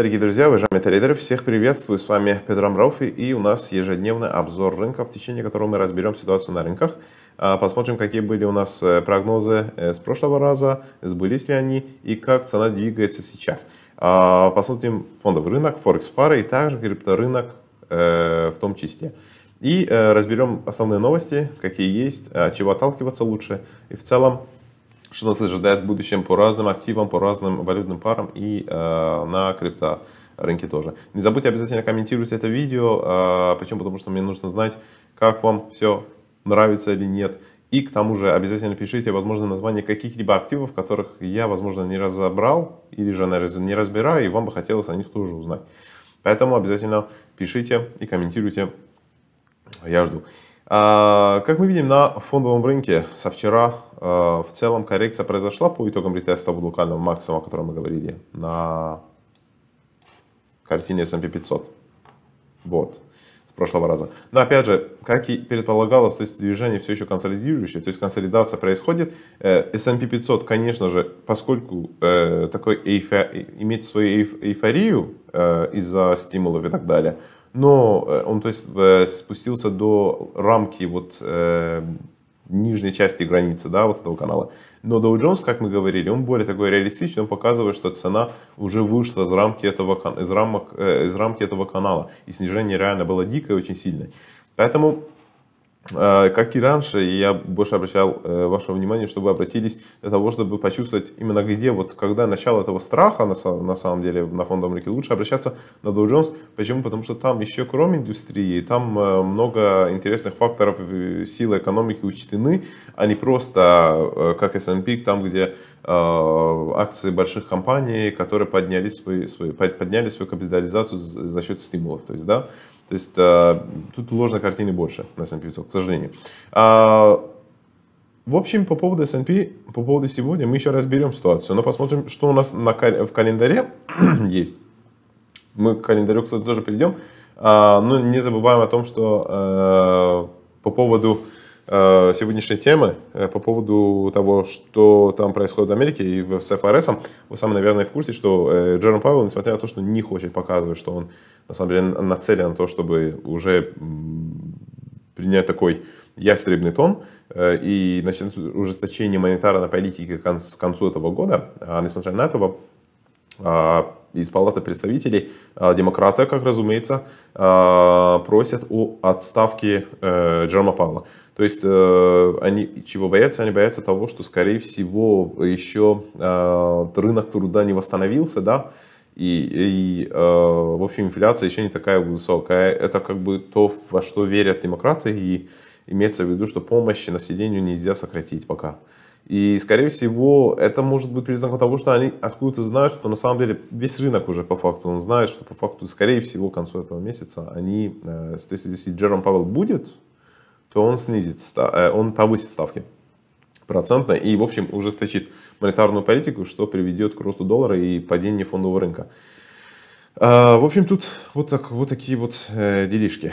Дорогие друзья, уважаемые трейдеры, всех приветствую. С вами Петр Амров и у нас ежедневный обзор рынка, в течение которого мы разберем ситуацию на рынках, а, посмотрим, какие были у нас э, прогнозы э, с прошлого раза, сбылись ли они и как цена двигается сейчас. А, посмотрим фондовый рынок, форекс-пары и также крипторынок э, в том числе. И разберем основные новости, какие есть, от а, чего отталкиваться лучше и в целом что нас ожидает в будущем по разным активам, по разным валютным парам и э, на крипто рынке тоже. Не забудьте обязательно комментировать это видео, э, почему? Потому что мне нужно знать, как вам все нравится или нет. И к тому же обязательно пишите, возможно, название каких-либо активов, которых я, возможно, не разобрал или же не разбираю, и вам бы хотелось о них тоже узнать. Поэтому обязательно пишите и комментируйте. Я жду. А, как мы видим, на фондовом рынке со вчера а, в целом коррекция произошла по итогам ретеста локального максимума, о котором мы говорили, на картине S&P 500. Вот, с прошлого раза. Но опять же, как и предполагалось, то есть движение все еще консолидирующее, то есть консолидация происходит. Э, S&P 500, конечно же, поскольку э, такой эйфо... имеет свою эйфорию э, из-за стимулов и так далее – но э, он то есть, э, спустился до рамки вот, э, нижней части границы да, вот этого канала. Но Dow Jones, как мы говорили, он более такой реалистичный, он показывает, что цена уже вышла из рамки этого, из рамок, из рамки этого канала. И снижение реально было дикое, очень сильное. Поэтому а, как и раньше, я больше обращал э, ваше внимание, чтобы обратились для того, чтобы почувствовать именно где, вот когда начало этого страха, на, на самом деле, на фондовом рынке, лучше обращаться на Dow Jones. Почему? Потому что там еще кроме индустрии, там э, много интересных факторов э, силы экономики учтены, а не просто как S&P, там, где акции больших компаний, которые подняли, свои, свои, подняли свою капитализацию за счет стимулов. То есть, да, то есть а, тут ложной картины больше на S&P 500, к сожалению. А, в общем, по поводу S&P, по поводу сегодня, мы еще разберем ситуацию, но посмотрим, что у нас на, в календаре есть. Мы к календарю, кстати, тоже перейдем, А, но не забываем о том, что а, по поводу Э, сегодняшней темы э, по поводу того, что там происходит в Америке и с ФРС. Вы сами, наверное, в курсе, что э, Джером Пауэлл, несмотря на то, что не хочет показывать, что он на самом деле нацелен на то, чтобы уже принять такой ястребный тон и начнет ужесточение монетарной политики к концу этого года, а несмотря на этого. А, из Палаты представителей, а, демократы, как разумеется, а, просят о отставке э, Джерма Павла. То есть э, они чего боятся? Они боятся того, что, скорее всего, еще а, рынок труда не восстановился, да, и, и в общем, инфляция еще не такая высокая. Это как бы то, во что верят демократы, и имеется в виду, что помощи населению нельзя сократить пока. И, скорее всего, это может быть признаком того, что они откуда-то знают, что на самом деле весь рынок уже по факту, он знает, что по факту, скорее всего, к концу этого месяца они, э, если, если Джером Павел будет, то он снизит, э, он повысит ставки процентно и, в общем, ужесточит монетарную политику, что приведет к росту доллара и падению фондового рынка. А, в общем, тут вот, так, вот такие вот э, делишки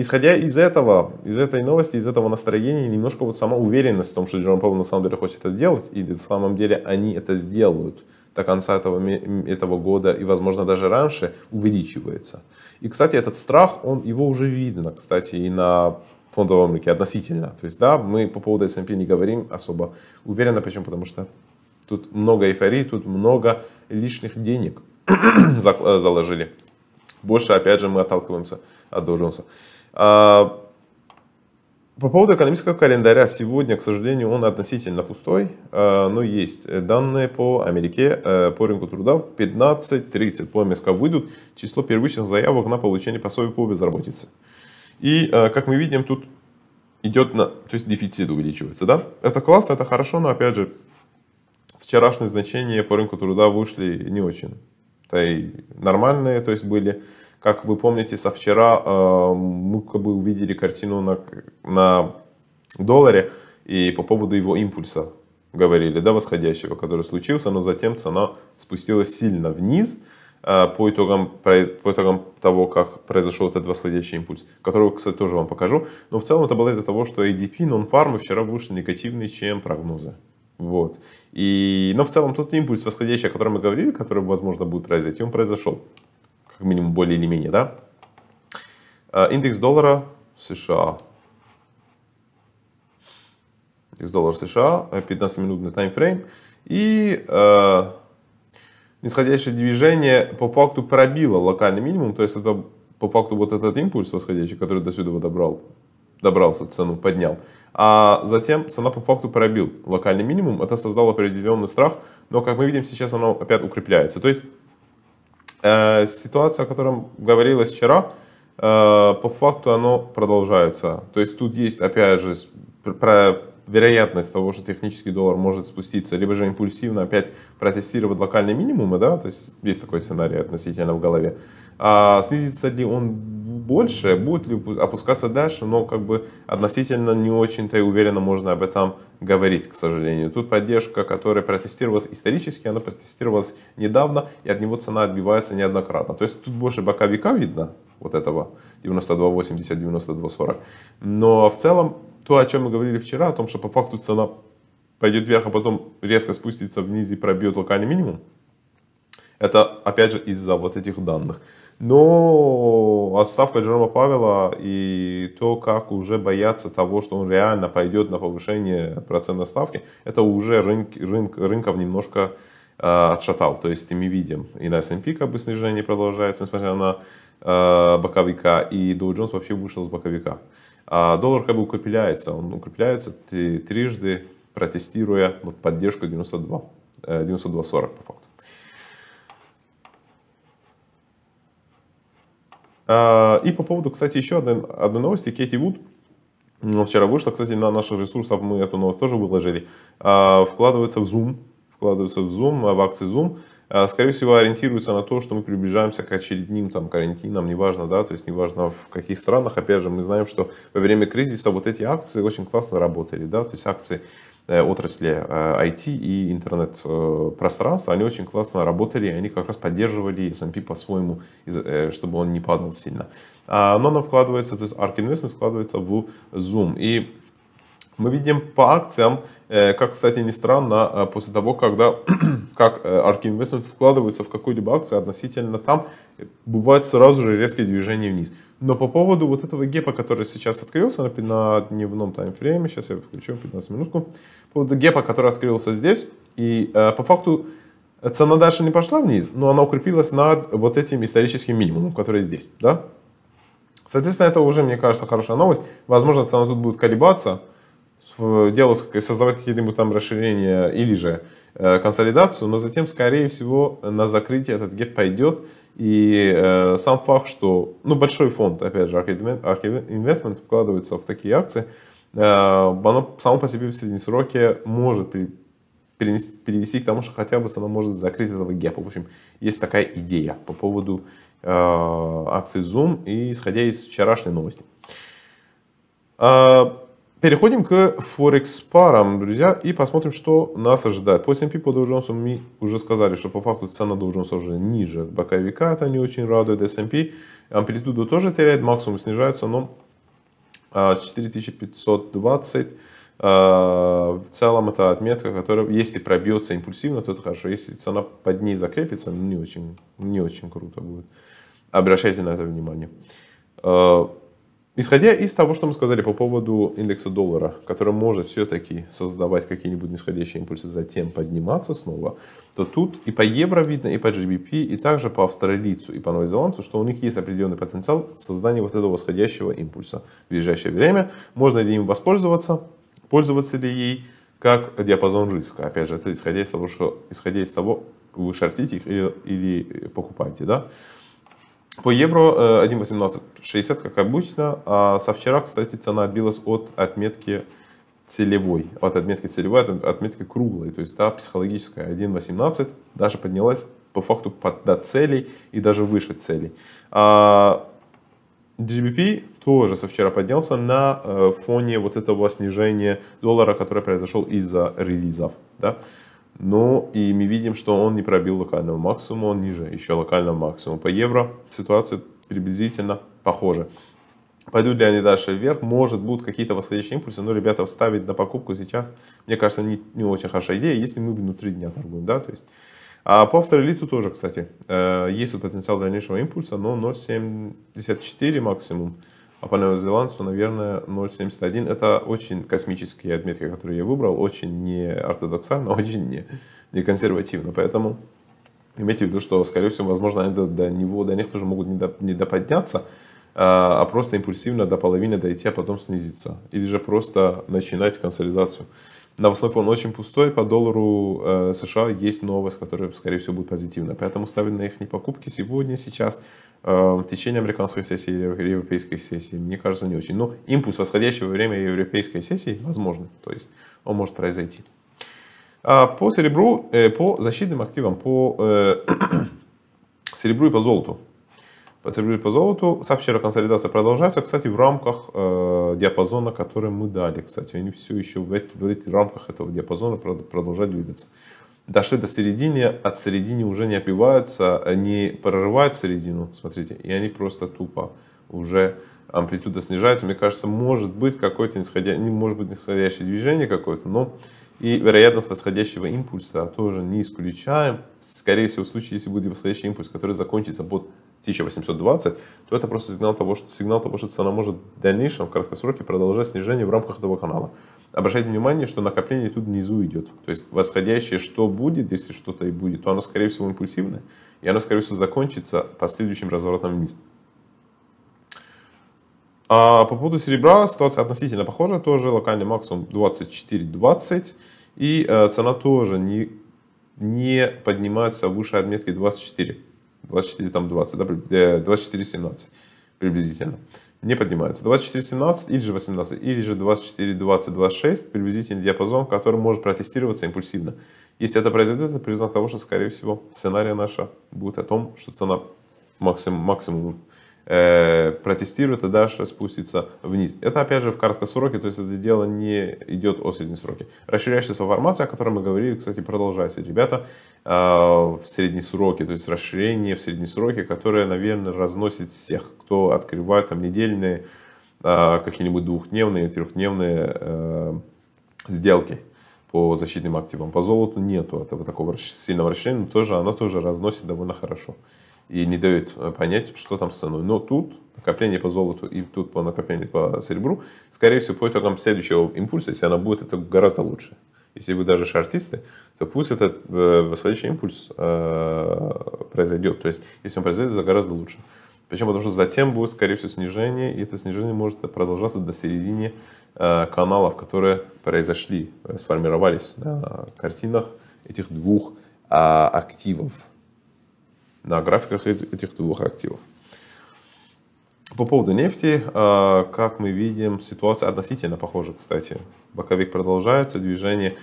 исходя из этого, из этой новости, из этого настроения, немножко вот сама уверенность в том, что Джером Павел на самом деле хочет это делать, и на самом деле они это сделают до конца этого, этого года и, возможно, даже раньше, увеличивается. И, кстати, этот страх, он, его уже видно, кстати, и на фондовом рынке относительно. То есть, да, мы по поводу S&P не говорим особо уверенно. Почему? Потому что тут много эйфории, тут много лишних денег э, заложили. Больше, опять же, мы отталкиваемся от Доу Джонса. А, по поводу экономического календаря, сегодня, к сожалению, он относительно пустой, а, но есть данные по Америке, э, по рынку труда в 15.30 по МСК выйдут число первичных заявок на получение пособия по безработице. И, э, как мы видим, тут идет, на, то есть дефицит увеличивается, да? Это классно, это хорошо, но, опять же, вчерашние значения по рынку труда вышли не очень. Да и нормальные, то есть были как вы помните, со вчера э, мы как бы увидели картину на, на долларе и по поводу его импульса говорили, да, восходящего, который случился, но затем цена спустилась сильно вниз э, по итогам, по итогам того, как произошел этот восходящий импульс, который, кстати, тоже вам покажу. Но в целом это было из-за того, что ADP, нон-фармы вчера вышли негативнее, чем прогнозы. Вот. И, но в целом тот импульс восходящий, о котором мы говорили, который, возможно, будет произойти, он произошел как минимум более или менее, да? Э, индекс доллара США. Индекс доллара США, 15-минутный э, таймфрейм. И э, нисходящее движение по факту пробило локальный минимум, то есть это по факту вот этот импульс восходящий, который до сюда добрал, добрался, цену поднял. А затем цена по факту пробил локальный минимум, это создало определенный страх, но как мы видим сейчас оно опять укрепляется. То есть Э, ситуация, о которой говорилось вчера, э, по факту оно продолжается. То есть тут есть, опять же, про вероятность того, что технический доллар может спуститься, либо же импульсивно опять протестировать локальные минимумы, да, то есть есть такой сценарий относительно в голове. А снизится ли он больше, будет ли опускаться дальше, но как бы относительно не очень-то и уверенно можно об этом говорить, к сожалению. Тут поддержка, которая протестировалась исторически, она протестировалась недавно, и от него цена отбивается неоднократно. То есть тут больше боковика видно, вот этого 92.80, 92.40. Но в целом, то, о чем мы говорили вчера, о том, что по факту цена пойдет вверх, а потом резко спустится вниз и пробьет локальный минимум, это опять же из-за вот этих данных. Но отставка Джерома Павела и то, как уже бояться того, что он реально пойдет на повышение процентной ставки, это уже рынок, рынок, рынков немножко э, отшатал. То есть мы видим, и на S&P как бы снижение продолжается, несмотря на э, боковика, и Dow Jones вообще вышел с боковика. А доллар как бы укрепляется, он укрепляется три, трижды, протестируя вот поддержку 92, 92.40 э, по факту. А, и по поводу, кстати, еще одной, одной новости. Кэти Вуд вчера вышла, кстати, на наших ресурсах мы эту новость тоже выложили. А, вкладывается в Zoom, вкладывается в Zoom, в акции Zoom а, скорее всего, ориентируется на то, что мы приближаемся к очередним там, карантинам, неважно, да, то есть неважно в каких странах. Опять же, мы знаем, что во время кризиса вот эти акции очень классно работали, да, то есть акции Э, отрасли IT э, и интернет-пространства, э, они очень классно работали, они как раз поддерживали S&P по-своему, чтобы он не падал сильно. А, но она вкладывается, то есть ARK Investment вкладывается в Zoom. И мы видим по акциям, э, как, кстати, ни странно, а, после того, когда, как ARK э, Investment вкладывается в какую-либо акцию относительно там, э, бывает сразу же резкие движения вниз. Но по поводу вот этого гепа, который сейчас открылся на, на дневном таймфрейме, сейчас я включу 15 минутку, по поводу гепа, который открылся здесь, и по факту цена дальше не пошла вниз, но она укрепилась над вот этим историческим минимумом, который здесь, да? Соответственно, это уже, мне кажется, хорошая новость. Возможно, цена тут будет колебаться, Э, делать, создавать какие-нибудь там расширения или же э, консолидацию, но затем, скорее всего, на закрытие этот гет пойдет. И э, сам факт, что ну, большой фонд, опять же, архив инвестмент вкладывается в такие акции, э, оно само по себе в среднесроке может при, перенести, перевести к тому, что хотя бы цена может закрыть этого гэпа. В общем, есть такая идея по поводу э, акций Zoom и исходя из вчерашней новости. А, Переходим к Форекс парам, друзья, и посмотрим, что нас ожидает. По S&P, по Dow Jones мы уже сказали, что по факту цена Dow Jones уже ниже боковика, это не очень радует. S&P амплитуду тоже теряет, максимум снижается, но а, с 4520 а, в целом это отметка, которая, если пробьется импульсивно, то это хорошо. Если цена под ней закрепится, не очень, не очень круто будет. Обращайте на это внимание. А, Исходя из того, что мы сказали по поводу индекса доллара, который может все-таки создавать какие-нибудь нисходящие импульсы, затем подниматься снова, то тут и по евро видно, и по GBP, и также по австралийцу, и по новозеландцу, что у них есть определенный потенциал создания вот этого восходящего импульса в ближайшее время. Можно ли им воспользоваться, пользоваться ли ей, как диапазон риска. Опять же, это исходя из того, что исходя из того, вы шортите их или, или покупаете, да? По евро 1.1860, э, как обычно. А со вчера, кстати, цена отбилась от отметки целевой, от отметки целевой, от отметки круглой, то есть да, психологическая 1.18, даже поднялась по факту под, до целей и даже выше целей. А GBP тоже со вчера поднялся на э, фоне вот этого снижения доллара, которое произошло из-за релизов. Да? Но ну, и мы видим, что он не пробил локального максимума, он ниже еще локального максимума. По евро ситуация приблизительно похожа. Пойдут ли они дальше вверх, может будут какие-то восходящие импульсы, но, ну, ребята, вставить на покупку сейчас, мне кажется, не, не очень хорошая идея, если мы внутри дня торгуем, да, то есть. А по австралийцу тоже, кстати, э, есть вот потенциал дальнейшего импульса, но 0,74 максимум. А по новозеландцу, наверное, 0.71. Это очень космические отметки, которые я выбрал. Очень не ортодоксально, очень не, не консервативно. Поэтому имейте в виду, что, скорее всего, возможно, они до, до него, до них тоже могут не, до, не доподняться, а, а просто импульсивно до половины дойти, а потом снизиться. Или же просто начинать консолидацию новостной фон очень пустой, по доллару э, США есть новость, которая, скорее всего, будет позитивная. Поэтому ставим на их не покупки сегодня, сейчас, э, в течение американской сессии или европейской сессии, мне кажется, не очень. Но импульс восходящего во время европейской сессии возможен, то есть он может произойти. А по серебру, э, по защитным активам, по э, серебру и по золоту потребляют по золоту. Сообщила консолидация продолжается, кстати, в рамках э, диапазона, который мы дали. Кстати, они все еще в, в, в рамках этого диапазона продолжают двигаться. Дошли до середины, от середины уже не отбиваются, они э, прорывают середину, смотрите, и они просто тупо уже амплитуда снижается. Мне кажется, может быть какое-то нисходящее, может быть нисходящее движение какое-то, но и вероятность восходящего импульса тоже не исключаем. Скорее всего, в случае, если будет восходящий импульс, который закончится под 1820, то это просто сигнал того, что, сигнал того, что цена может в дальнейшем, в краткосроке, продолжать снижение в рамках этого канала. Обращайте внимание, что накопление тут внизу идет. То есть восходящее, что будет, если что-то и будет, то оно, скорее всего, импульсивное. И оно, скорее всего, закончится последующим разворотом вниз. А по поводу серебра ситуация относительно похожа. Тоже локальный максимум 24.20. И э, цена тоже не, не поднимается выше отметки 24. 24, там 20, да, 24-17 э, приблизительно. Не поднимается. 24-17 или же 18, или же 24-20-26 приблизительный диапазон, который может протестироваться импульсивно. Если это произойдет, это признак того, что, скорее всего, сценария наша будет о том, что цена максим, максимум Э, протестирует и дальше спустится вниз. Это опять же в короткосроке, то есть это дело не идет о среднесроке. Расширяющаяся формация, о которой мы говорили, кстати, продолжается, ребята, э, в среднесроке, то есть расширение в среднесроке, которое, наверное, разносит всех, кто открывает там недельные, э, какие-нибудь двухдневные, трехдневные э, сделки по защитным активам. По золоту нету этого такого сильного расширения, но тоже, она тоже разносит довольно хорошо и не дают э, понять, что там с ценой. Но тут накопление по золоту и тут по накоплению по серебру, скорее всего, по итогам следующего импульса, если она будет, это гораздо лучше. Если вы даже шартисты, то пусть этот э, следующий импульс э, произойдет. То есть, если он произойдет, это гораздо лучше. причем Потому что затем будет, скорее всего, снижение, и это снижение может продолжаться до середины каналов, которые произошли, сформировались на картинах этих двух а, активов на графиках этих двух активов. По поводу нефти, а, как мы видим, ситуация относительно похожа, кстати. Боковик продолжается, движение.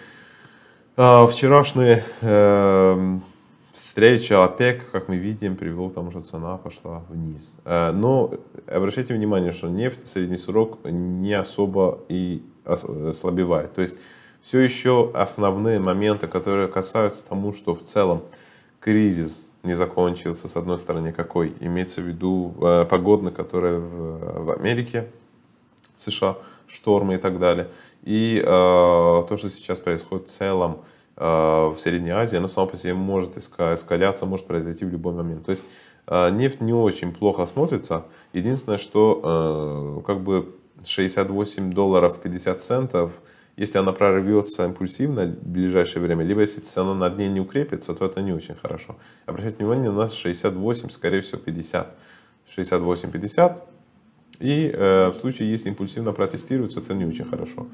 А, вчерашняя э, встреча ОПЕК, как мы видим, привела к тому, что цена пошла вниз. Э, но обращайте внимание, что нефть в средний срок не особо и ослабевает. То есть все еще основные моменты, которые касаются тому, что в целом кризис не закончился, с одной стороны, какой. Имеется в виду э, погода, которая в, в Америке, в США, штормы и так далее. И э, то, что сейчас происходит в целом э, в Средней Азии, оно само по себе может искаляться может произойти в любой момент. То есть э, нефть не очень плохо смотрится. Единственное, что э, как бы 68 долларов 50 центов – если она прорвется импульсивно в ближайшее время, либо если цена на дне не укрепится, то это не очень хорошо. Обращайте внимание, у нас 68, скорее всего 50. 68-50. И э, в случае, если импульсивно протестируется, это не очень хорошо.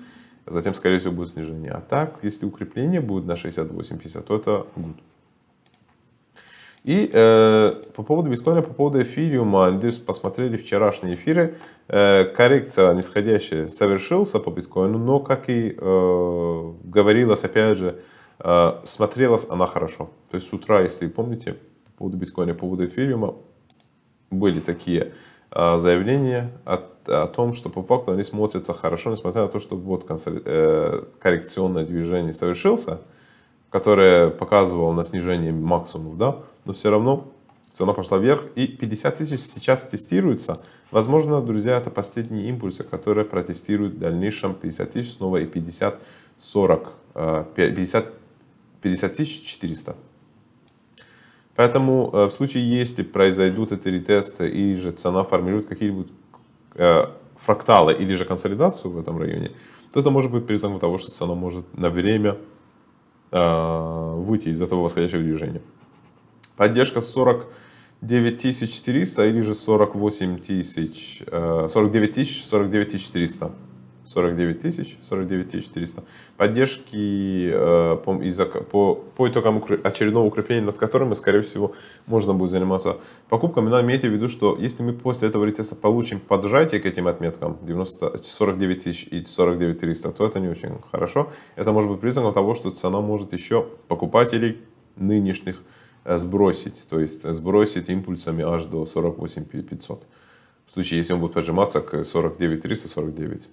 Затем, скорее всего, будет снижение. А так, если укрепление будет на 68-50, то это good. И э, по поводу биткоина, по поводу эфириума, надеюсь, посмотрели вчерашние эфиры. Э, коррекция нисходящая совершился по биткоину, но, как и э, говорилось, опять же, э, смотрелась она хорошо. То есть с утра, если помните, по поводу биткоина, по поводу эфириума, были такие э, заявления от, о том, что по факту они смотрятся хорошо, несмотря на то, что вот э, коррекционное движение совершился, которое показывало на снижение максимумов, да, но все равно цена пошла вверх, и 50 тысяч сейчас тестируется. Возможно, друзья, это последние импульсы, которые протестируют в дальнейшем 50 тысяч снова и 50, 40, 50, 50 тысяч 400. Поэтому э, в случае, если произойдут эти ретесты и же цена формирует какие-нибудь э, фракталы или же консолидацию в этом районе, то это может быть признаком того, что цена может на время э, выйти из этого восходящего движения. Поддержка 49 400 или же 48 тысяч, 49 э, тысяч, 49 400. 49 тысяч, 49 400. Поддержки э, по, из, по, по итогам укр... очередного укрепления, над которым, мы, э, скорее всего, можно будет заниматься покупками. Но имейте в виду, что если мы после этого ретеста получим поджатие к этим отметкам 90, 49 тысяч и 49 300, то это не очень хорошо. Это может быть признаком того, что цена может еще покупателей нынешних Э, сбросить, то есть э, сбросить импульсами аж до 48 500. В случае, если он будет поджиматься к 49 349.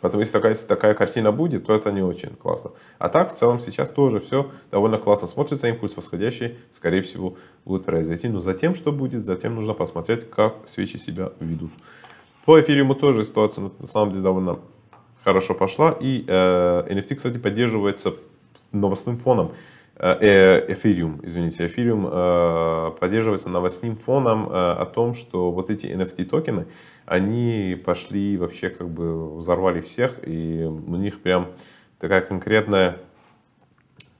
Поэтому, если такая, такая картина будет, то это не очень классно. А так, в целом, сейчас тоже все довольно классно смотрится. Импульс восходящий, скорее всего, будет произойти. Но затем, что будет, затем нужно посмотреть, как свечи себя ведут. По эфириуму тоже ситуация, на самом деле, довольно хорошо пошла. И э, NFT, кстати, поддерживается новостным фоном эфириум, э, извините, эфириум поддерживается новостным фоном э, о том, что вот эти NFT токены, они пошли вообще как бы взорвали всех, и у них прям такая конкретная,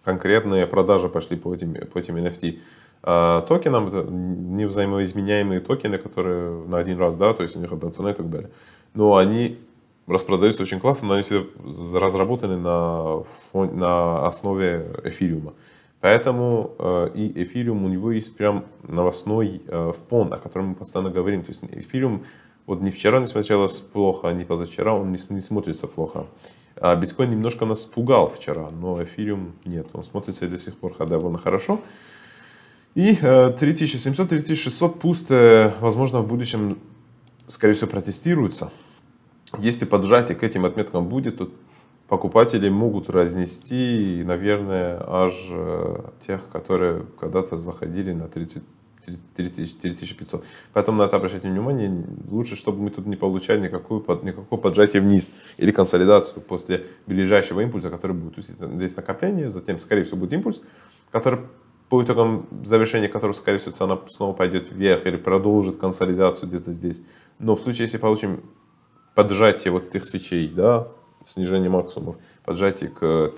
конкретная продажа пошли по этим, по этим NFT э, токенам, это невзаимоизменяемые токены, которые на один раз, да, то есть у них одна цена и так далее. Но они распродаются очень классно, но они все разработаны на, фон, на основе эфириума. Поэтому э, и эфириум, у него есть прям новостной э, фон, о котором мы постоянно говорим. То есть эфириум вот не вчера не смотрелось плохо, не позавчера он не, не смотрится плохо. А биткоин немножко нас пугал вчера, но эфириум нет. Он смотрится и до сих пор ходовольно хорошо. И 3700-3600 э, пусты, возможно, в будущем, скорее всего, протестируются. Если поджатие к этим отметкам будет, то покупатели могут разнести, наверное, аж э, тех, которые когда-то заходили на 30 3500. Поэтому на это обращать внимание, лучше, чтобы мы тут не получали никакую, никакое поджатие вниз или консолидацию после ближайшего импульса, который будет. здесь накопление, затем, скорее всего, будет импульс, который по итогам завершения которого, скорее всего, цена снова пойдет вверх или продолжит консолидацию где-то здесь. Но в случае, если получим поджатие вот этих свечей, да, снижение максимумов, поджатий к 3700-3600,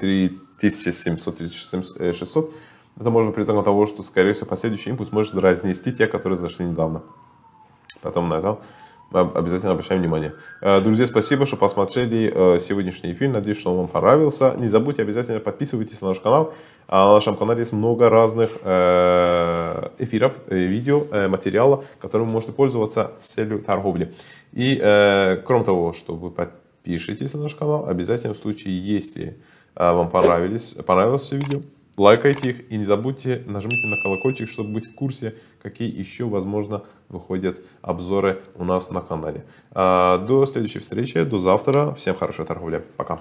э, это можно при признаком того, что, скорее всего, последующий импульс может разнести те, которые зашли недавно. Потом на этом обязательно обращаем внимание. Э, друзья, спасибо, что посмотрели э, сегодняшний эфир. Надеюсь, что он вам понравился. Не забудьте обязательно подписывайтесь на наш канал. А на нашем канале есть много разных эфиров, видео, материала, которым вы можете пользоваться с целью торговли. И кроме того, чтобы вы пишитесь на наш канал. Обязательно в случае, если а, вам понравились, понравилось все видео, лайкайте их и не забудьте нажмите на колокольчик, чтобы быть в курсе, какие еще, возможно, выходят обзоры у нас на канале. А, до следующей встречи, до завтра. Всем хорошей торговли. Пока.